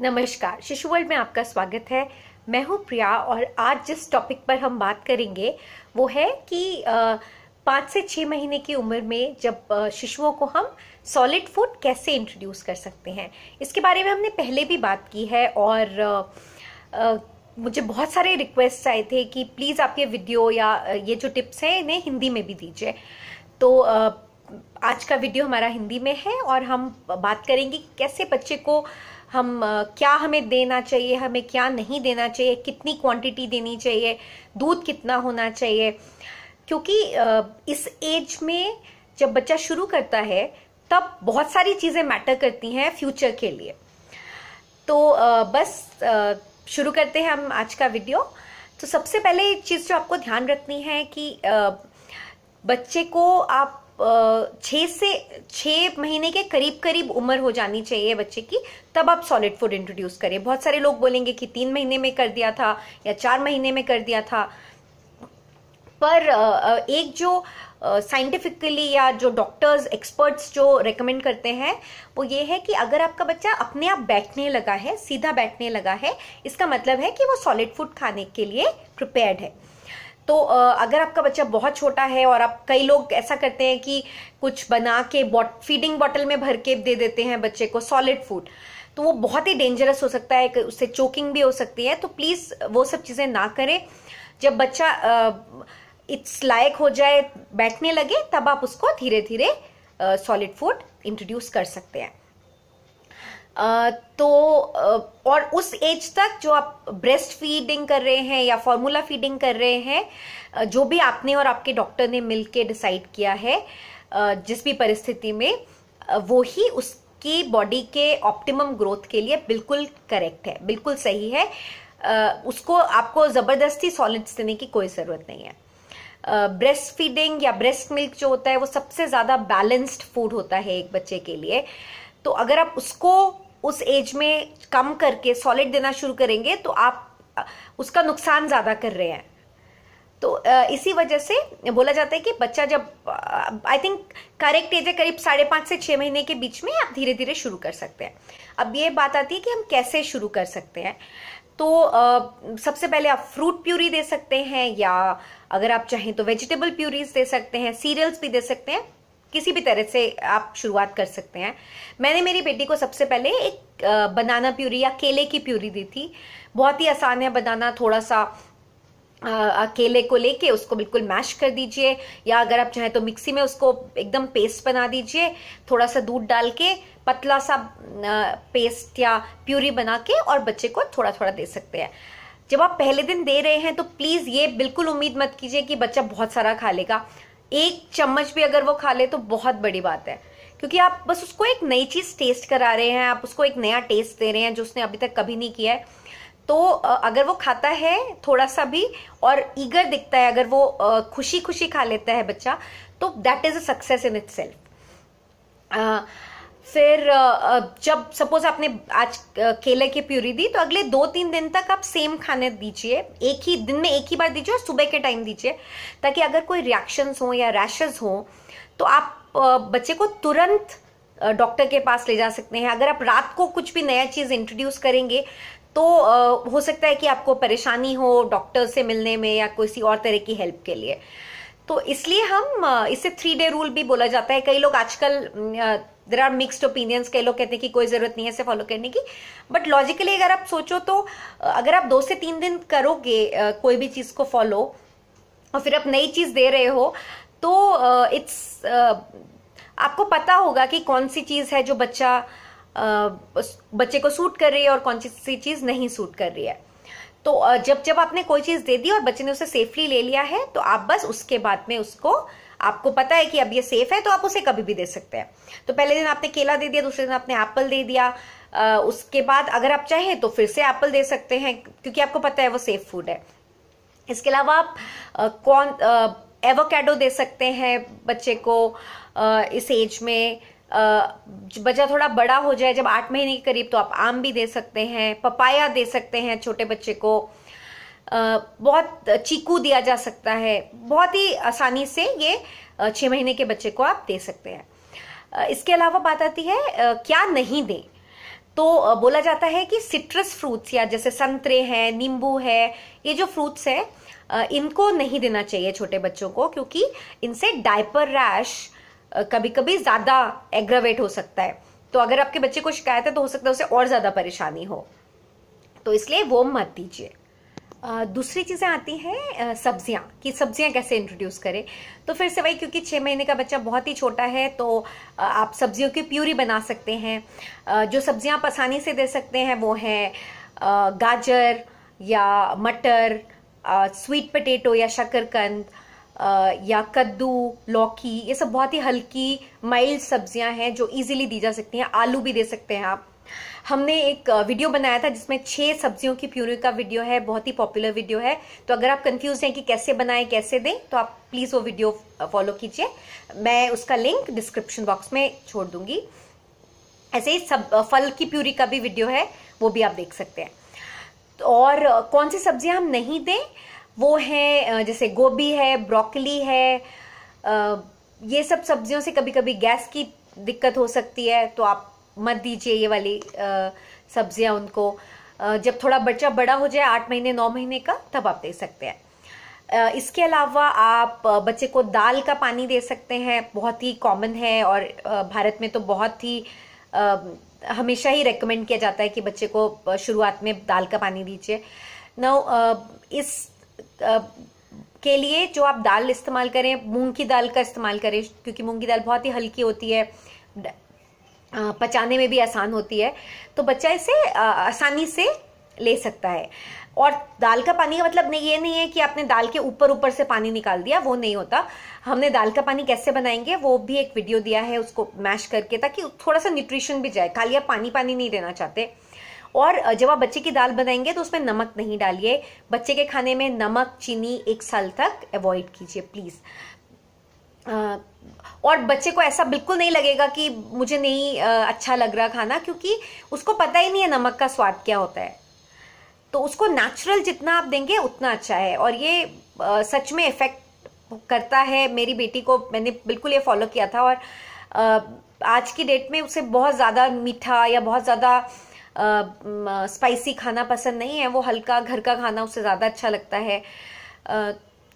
नमस्कार शिशु वर्ल्ड में आपका स्वागत है मैं हूँ प्रिया और आज जिस टॉपिक पर हम बात करेंगे वो है कि पाँच से छः महीने की उम्र में जब शिशुओं को हम सॉलिड फूड कैसे इंट्रोड्यूस कर सकते हैं इसके बारे में हमने पहले भी बात की है और आ, मुझे बहुत सारे रिक्वेस्ट आए थे कि प्लीज़ आप ये वीडियो या ये जो टिप्स हैं इन्हें हिंदी में भी दीजिए तो आ, आज का वीडियो हमारा हिंदी में है और हम बात करेंगे कैसे बच्चे को हम क्या हमें देना चाहिए हमें क्या नहीं देना चाहिए कितनी क्वांटिटी देनी चाहिए दूध कितना होना चाहिए क्योंकि इस एज में जब बच्चा शुरू करता है तब बहुत सारी चीज़ें मैटर करती हैं फ्यूचर के लिए तो बस शुरू करते हैं हम आज का वीडियो तो सबसे पहले एक चीज़ जो आपको ध्यान रखनी है कि बच्चे को आप छः से छः महीने के करीब करीब उम्र हो जानी चाहिए बच्चे की तब आप सॉलिड फूड इंट्रोड्यूस करें बहुत सारे लोग बोलेंगे कि तीन महीने में कर दिया था या चार महीने में कर दिया था पर एक जो साइंटिफिकली या जो डॉक्टर्स एक्सपर्ट्स जो रेकमेंड करते हैं वो ये है कि अगर आपका बच्चा अपने आप बैठने लगा है सीधा बैठने लगा है इसका मतलब है कि वो सॉलिड फूड खाने के लिए प्रिपेयर्ड है तो अगर आपका बच्चा बहुत छोटा है और आप कई लोग ऐसा करते हैं कि कुछ बना के बॉट फीडिंग बॉटल में भर के दे देते हैं बच्चे को सॉलिड फूड तो वो बहुत ही डेंजरस हो सकता है उससे चोकिंग भी हो सकती है तो प्लीज़ वो सब चीज़ें ना करें जब बच्चा इट्स लायक हो जाए बैठने लगे तब आप उसको धीरे धीरे सॉलिड फूड इंट्रोड्यूस कर सकते हैं तो और उस एज तक जो आप ब्रेस्ट फीडिंग कर रहे हैं या फॉर्मूला फीडिंग कर रहे हैं जो भी आपने और आपके डॉक्टर ने मिलके डिसाइड किया है जिस भी परिस्थिति में वो ही उसकी बॉडी के ऑप्टिमम ग्रोथ के लिए बिल्कुल करेक्ट है बिल्कुल सही है उसको आपको ज़बरदस्ती सॉलिड्स देने की कोई ज़रूरत नहीं है ब्रेस्ट uh, फीडिंग या ब्रेस्ट मिल्क जो होता है वो सबसे ज़्यादा बैलेंस्ड फूड होता है एक बच्चे के लिए तो अगर आप उसको उस एज में कम करके सॉलिड देना शुरू करेंगे तो आप उसका नुकसान ज़्यादा कर रहे हैं तो इसी वजह से बोला जाता है कि बच्चा जब आई थिंक करेक्ट एज है करीब साढ़े पाँच से छः महीने के बीच में आप धीरे धीरे शुरू कर सकते हैं अब ये बात आती है कि हम कैसे शुरू कर सकते हैं तो आ, सबसे पहले आप फ्रूट प्यूरी दे सकते हैं या अगर आप चाहें तो वेजिटेबल प्यूरीज दे सकते हैं सीरियल्स भी दे सकते हैं किसी भी तरह से आप शुरुआत कर सकते हैं मैंने मेरी बेटी को सबसे पहले एक बनाना प्यूरी या केले की प्यूरी दी थी बहुत ही आसान है बनाना थोड़ा सा केले को लेके उसको बिल्कुल मैश कर दीजिए या अगर आप चाहें तो मिक्सी में उसको एकदम पेस्ट बना दीजिए थोड़ा सा दूध डाल के पतला सा पेस्ट या प्यूरी बना के और बच्चे को थोड़ा थोड़ा दे सकते हैं जब आप पहले दिन दे रहे हैं तो प्लीज़ ये बिल्कुल उम्मीद मत कीजिए कि बच्चा बहुत सारा खा लेगा एक चम्मच भी अगर वो खा ले तो बहुत बड़ी बात है क्योंकि आप बस उसको एक नई चीज़ टेस्ट करा रहे हैं आप उसको एक नया टेस्ट दे रहे हैं जो उसने अभी तक कभी नहीं किया है तो अगर वो खाता है थोड़ा सा भी और ईगर दिखता है अगर वो खुशी खुशी खा लेता है बच्चा तो that is a success in itself फिर जब सपोज आपने आज केले की प्यूरी दी तो अगले दो तीन दिन तक आप सेम खाने दीजिए एक ही दिन में एक ही बार दीजिए और सुबह के टाइम दीजिए ताकि अगर कोई रिएक्शंस हो या रैशेज हो तो आप बच्चे को तुरंत डॉक्टर के पास ले जा सकते हैं अगर आप रात को कुछ भी नया चीज़ इंट्रोड्यूस करेंगे तो हो सकता है कि आपको परेशानी हो डॉक्टर से मिलने में या किसी और तरह की हेल्प के लिए तो इसलिए हम इसे थ्री डे रूल भी बोला जाता है कई लोग आजकल देर आर मिक्सड ओपिनियंस कई लोग कहते हैं कि कोई ज़रूरत नहीं है इसे फॉलो करने की बट लॉजिकली अगर आप सोचो तो अगर आप दो से तीन दिन करोगे कोई भी चीज़ को फॉलो और फिर आप नई चीज़ दे रहे हो तो इट्स आपको पता होगा कि कौन सी चीज़ है जो बच्चा बच्चे को सूट कर रही है और कौन सी चीज़ नहीं सूट कर रही है तो जब जब आपने कोई चीज़ दे दी और बच्चे ने उसे सेफली ले लिया है तो आप बस उसके बाद में उसको आपको पता है कि अब ये सेफ है तो आप उसे कभी भी दे सकते हैं तो पहले दिन आपने केला दे दिया दूसरे दिन आपने एप्पल दे दिया आ, उसके बाद अगर आप चाहें तो फिर से एप्पल दे सकते हैं क्योंकि आपको पता है वो सेफ फूड है इसके अलावा आप कौन एवोकेडो दे सकते हैं बच्चे को आ, इस एज में बच्चा थोड़ा बड़ा हो जाए जब आठ महीने के करीब तो आप आम भी दे सकते हैं पपाया दे सकते हैं छोटे बच्चे को बहुत चीकू दिया जा सकता है बहुत ही आसानी से ये छः महीने के बच्चे को आप दे सकते हैं इसके अलावा बात आती है क्या नहीं दें तो बोला जाता है कि सिट्रस फ्रूट्स या जैसे संतरे हैं नींबू है ये जो फ्रूट्स हैं इनको नहीं देना चाहिए छोटे बच्चों को क्योंकि इनसे डायपर रैश कभी कभी ज़्यादा एग्रावेट हो सकता है तो अगर आपके बच्चे को शिकायत है तो हो सकता है उसे और ज़्यादा परेशानी हो तो इसलिए वो मत दीजिए दूसरी चीज़ें आती हैं सब्जियां कि सब्जियां कैसे इंट्रोड्यूस करें तो फिर से वही क्योंकि छः महीने का बच्चा बहुत ही छोटा है तो आप सब्जियों की प्यूरी बना सकते हैं जो सब्जियां आप आसानी से दे सकते हैं वो हैं गाजर या मटर स्वीट पटेटो या शकरकंद या कद्दू लौकी ये सब बहुत ही हल्की माइल्ड सब्जियां हैं जो इजीली दी जा सकती हैं आलू भी दे सकते हैं आप हमने एक वीडियो बनाया था जिसमें छः सब्जियों की प्यूरी का वीडियो है बहुत ही पॉपुलर वीडियो है तो अगर आप कंफ्यूज हैं कि कैसे बनाएं कैसे दें तो आप प्लीज़ वो वीडियो फॉलो कीजिए मैं उसका लिंक डिस्क्रिप्शन बॉक्स में छोड़ दूंगी ऐसे ही सब फल की प्यूरी का भी वीडियो है वो भी आप देख सकते हैं तो और कौन सी सब्जियां हम नहीं दें वो हैं जैसे गोभी है ब्रोकली है ये सब सब्जियों से कभी कभी गैस की दिक्कत हो सकती है तो आप मत दीजिए ये वाली सब्जियां उनको जब थोड़ा बच्चा बड़ा हो जाए आठ महीने नौ महीने का तब आप दे सकते हैं इसके अलावा आप बच्चे को दाल का पानी दे सकते हैं बहुत ही कॉमन है और भारत में तो बहुत ही हमेशा ही रेकमेंड किया जाता है कि बच्चे को शुरुआत में दाल का पानी दीजिए नौ इस के लिए जो आप दाल इस्तेमाल करें मूंग की दाल का इस्तेमाल करें क्योंकि मूंग की दाल बहुत ही हल्की होती है पचाने में भी आसान होती है तो बच्चा इसे आसानी से ले सकता है और दाल का पानी का मतलब नहीं ये नहीं है कि आपने दाल के ऊपर ऊपर से पानी निकाल दिया वो नहीं होता हमने दाल का पानी कैसे बनाएंगे वो भी एक वीडियो दिया है उसको मैश करके ताकि थोड़ा सा न्यूट्रिशन भी जाए खाली आप पानी पानी नहीं देना चाहते और जब आप बच्चे की दाल बनाएंगे तो उसमें नमक नहीं डालिए बच्चे के खाने में नमक चीनी एक साल तक अवॉइड कीजिए प्लीज़ और बच्चे को ऐसा बिल्कुल नहीं लगेगा कि मुझे नहीं अच्छा लग रहा खाना क्योंकि उसको पता ही नहीं है नमक का स्वाद क्या होता है तो उसको नेचुरल जितना आप देंगे उतना अच्छा है और ये सच में इफ़ेक्ट करता है मेरी बेटी को मैंने बिल्कुल ये फॉलो किया था और आज की डेट में उसे बहुत ज़्यादा मीठा या बहुत ज़्यादा स्पाइसी खाना पसंद नहीं है वो हल्का घर का खाना उसे ज़्यादा अच्छा लगता है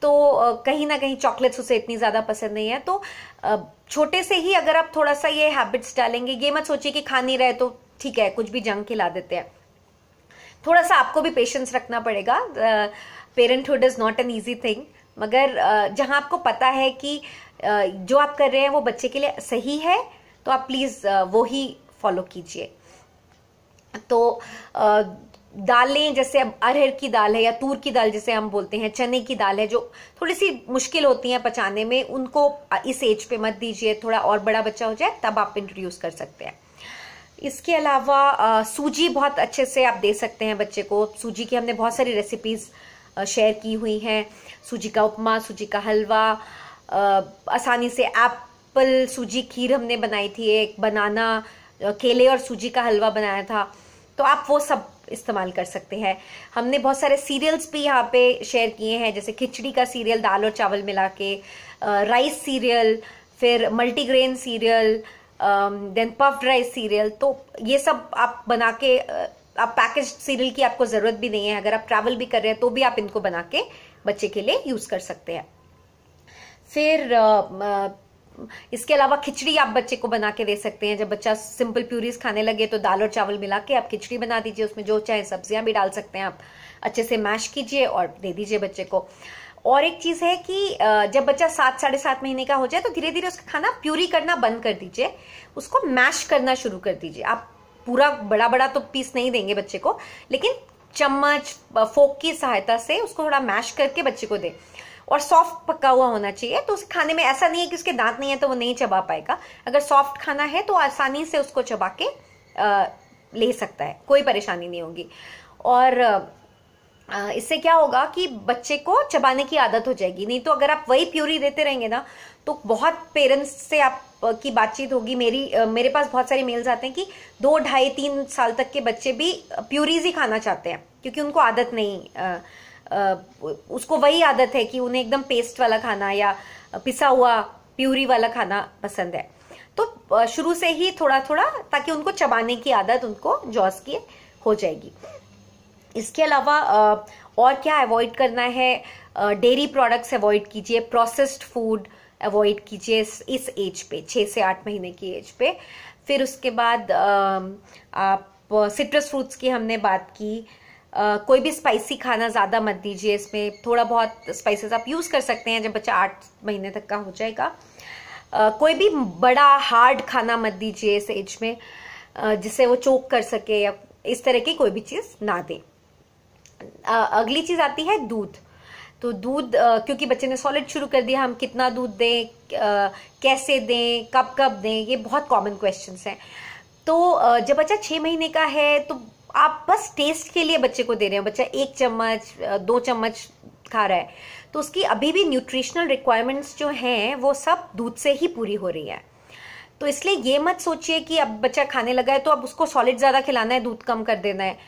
तो कहीं ना कहीं चॉकलेट्स उसे इतनी ज़्यादा पसंद नहीं है तो छोटे से ही अगर आप थोड़ा सा ये हैबिट्स डालेंगे ये मत सोचिए कि खा नहीं रहे तो ठीक है कुछ भी जंक खिला देते हैं थोड़ा सा आपको भी पेशेंस रखना पड़ेगा parenthood is not an easy thing मगर जहाँ आपको पता है कि जो आप कर रहे हैं वो बच्चे के लिए सही है तो आप प्लीज़ वो ही फॉलो कीजिए तो दालें जैसे अब अरहर की दाल है या तूर की दाल जिसे हम बोलते हैं चने की दाल है जो थोड़ी सी मुश्किल होती हैं पचाने में उनको इस एज पे मत दीजिए थोड़ा और बड़ा बच्चा हो जाए तब आप इंट्रोड्यूस कर सकते हैं इसके अलावा आ, सूजी बहुत अच्छे से आप दे सकते हैं बच्चे को सूजी की हमने बहुत सारी रेसिपीज़ शेयर की हुई हैं सूजी का उपमा सूजी का हलवा आसानी से एप्पल सूजी खीर हमने बनाई थी एक बनाना केले और सूजी का हलवा बनाया था तो आप वो सब इस्तेमाल कर सकते हैं हमने बहुत सारे सीरियल्स भी यहाँ पे शेयर किए हैं जैसे खिचड़ी का सीरियल दाल और चावल मिला के राइस सीरियल फिर multigrain cereal then puffed rice cereal तो ये सब आप बना के आप पैकेज सीरियल की आपको ज़रूरत भी नहीं है अगर आप ट्रैवल भी कर रहे हैं तो भी आप इनको बना के बच्चे के लिए यूज़ कर सकते हैं फिर इसके अलावा खिचड़ी आप बच्चे को बना के दे सकते हैं जब बच्चा सिंपल प्यूरीज खाने लगे तो दाल और चावल मिला के आप खिचड़ी बना दीजिए उसमें जो चाहे सब्जियां भी डाल सकते हैं आप अच्छे से मैश कीजिए और दे दीजिए बच्चे को और एक चीज़ है कि जब बच्चा सात साढ़े सात महीने का हो जाए तो धीरे धीरे उसका खाना प्यूरी करना बंद कर दीजिए उसको मैश करना शुरू कर दीजिए आप पूरा बड़ा बड़ा तो पीस नहीं देंगे बच्चे को लेकिन चम्मच फोक की सहायता से उसको थोड़ा मैश करके बच्चे को दें और सॉफ्ट पका हुआ होना चाहिए तो उस खाने में ऐसा नहीं है कि उसके दांत नहीं है तो वो नहीं चबा पाएगा अगर सॉफ्ट खाना है तो आसानी से उसको चबा के ले सकता है कोई परेशानी नहीं होगी और इससे क्या होगा कि बच्चे को चबाने की आदत हो जाएगी नहीं तो अगर आप वही प्यूरी देते रहेंगे ना तो बहुत पेरेंट्स से आप की बातचीत होगी मेरी मेरे पास बहुत सारे मेल्स आते हैं कि दो ढाई तीन साल तक के बच्चे भी प्यूरीज ही खाना चाहते हैं क्योंकि उनको आदत नहीं उसको वही आदत है कि उन्हें एकदम पेस्ट वाला खाना या पिसा हुआ प्यूरी वाला खाना पसंद है तो शुरू से ही थोड़ा थोड़ा ताकि उनको चबाने की आदत उनको जॉस की हो जाएगी इसके अलावा और क्या अवॉइड करना है डेयरी प्रोडक्ट्स अवॉइड कीजिए प्रोसेस्ड फूड अवॉइड कीजिए इस, इस एज पे छः से आठ महीने की एज पे फिर उसके बाद आप सिट्रस फ्रूट्स की हमने बात की कोई भी स्पाइसी खाना ज़्यादा मत दीजिए इसमें थोड़ा बहुत स्पाइसेस आप यूज़ कर सकते हैं जब बच्चा आठ महीने तक का हो जाएगा कोई भी बड़ा हार्ड खाना मत दीजिए इस एज में जिससे वो चोक कर सके या इस तरह की कोई भी चीज़ ना दे अगली चीज़ आती है दूध तो दूध क्योंकि बच्चे ने सॉलिड शुरू कर दिया हम कितना दूध दें कैसे दें कब कब दें ये बहुत कॉमन क्वेश्चन हैं तो जब बच्चा छः महीने का है तो आप बस टेस्ट के लिए बच्चे को दे रहे हो बच्चा एक चम्मच दो चम्मच खा रहा है तो उसकी अभी भी न्यूट्रिशनल रिक्वायरमेंट्स जो हैं वो सब दूध से ही पूरी हो रही है तो इसलिए ये मत सोचिए कि अब बच्चा खाने लगा है तो अब उसको सॉलिड ज़्यादा खिलाना है दूध कम कर देना है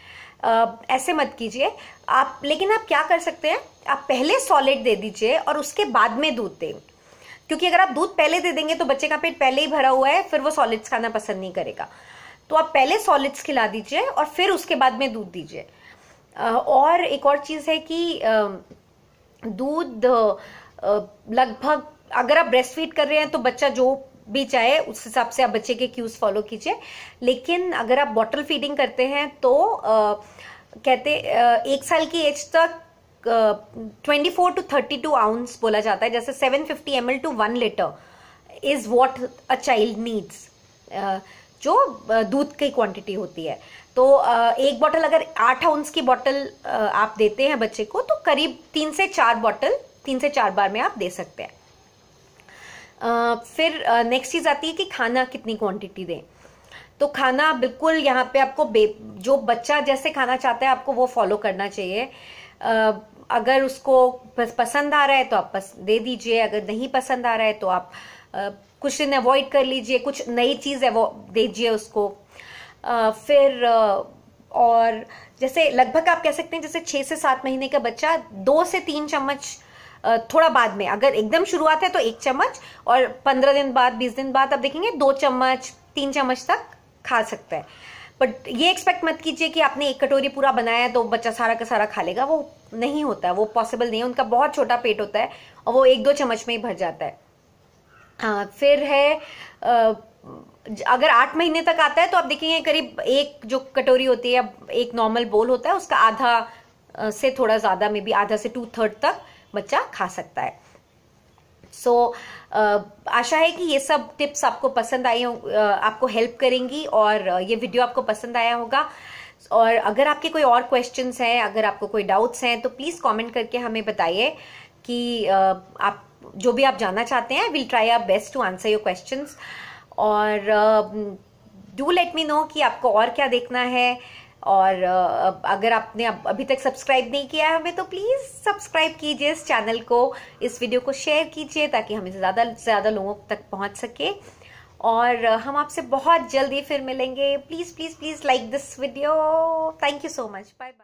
ऐसे मत कीजिए आप लेकिन आप क्या कर सकते हैं आप पहले सॉलिड दे दीजिए और उसके बाद में दूध दें क्योंकि अगर आप दूध पहले दे देंगे तो बच्चे का पेट पहले ही भरा हुआ है फिर वो सॉलिड्स खाना पसंद नहीं करेगा तो आप पहले सॉलिड्स खिला दीजिए और फिर उसके बाद में दूध दीजिए और एक और चीज़ है कि दूध लगभग अगर आप ब्रेस्ट फीड कर रहे हैं तो बच्चा जो भी चाहे उस हिसाब से आप बच्चे के क्यूज फॉलो कीजिए लेकिन अगर आप बॉटल फीडिंग करते हैं तो आ, कहते आ, एक साल की एज तक twenty four to thirty two ounce बोला जाता है जैसे seven fifty M L to one litre is what a child needs जो दूध की क्वांटिटी होती है तो एक बॉटल अगर आठ आउंस की बॉटल आप देते हैं बच्चे को तो करीब तीन से चार बॉटल तीन से चार बार में आप दे सकते हैं फिर नेक्स्ट चीज़ आती है कि खाना कितनी क्वांटिटी दें तो खाना बिल्कुल यहाँ पे आपको जो बच्चा जैसे खाना चाहता है आपको वो फॉलो करना चाहिए आ, अगर उसको पसंद आ रहा है तो आप दे दीजिए अगर नहीं पसंद आ रहा है तो आप आ, कुछ दिन अवॉइड कर लीजिए कुछ नई चीज़ दीजिए उसको आ, फिर और जैसे लगभग आप कह सकते हैं जैसे छः से सात महीने का बच्चा दो से तीन चम्मच थोड़ा बाद में अगर एकदम शुरुआत है तो एक चम्मच और पंद्रह दिन बाद बीस दिन बाद आप देखेंगे दो चम्मच तीन चम्मच तक खा सकता है बट ये एक्सपेक्ट मत कीजिए कि आपने एक कटोरी पूरा बनाया है तो बच्चा सारा का सारा खा लेगा वो नहीं होता है वो पॉसिबल नहीं है उनका बहुत छोटा पेट होता है और वो एक दो चम्मच में ही भर जाता है आ, फिर है आ, अगर आठ महीने तक आता है तो आप देखेंगे करीब एक जो कटोरी होती है एक नॉर्मल बोल होता है उसका आधा से थोड़ा ज़्यादा मे भी आधा से टू थर्ड तक बच्चा खा सकता है सो so, uh, आशा है कि ये सब टिप्स आपको पसंद आई uh, आपको हेल्प करेंगी और ये वीडियो आपको पसंद आया होगा और अगर आपके कोई और क्वेश्चंस हैं अगर आपको कोई डाउट्स हैं तो प्लीज़ कमेंट करके हमें बताइए कि uh, आप जो भी आप जानना चाहते हैं will try our best to answer your questions और डू लेट मी नो कि आपको और क्या देखना है और अगर आपने अभी तक सब्सक्राइब नहीं किया है हमें तो प्लीज़ सब्सक्राइब कीजिए इस चैनल को इस वीडियो को शेयर कीजिए ताकि हमें ज़्यादा से ज़्यादा लोगों तक पहुंच सके और हम आपसे बहुत जल्दी फिर मिलेंगे please please please like this video thank you so much bye bye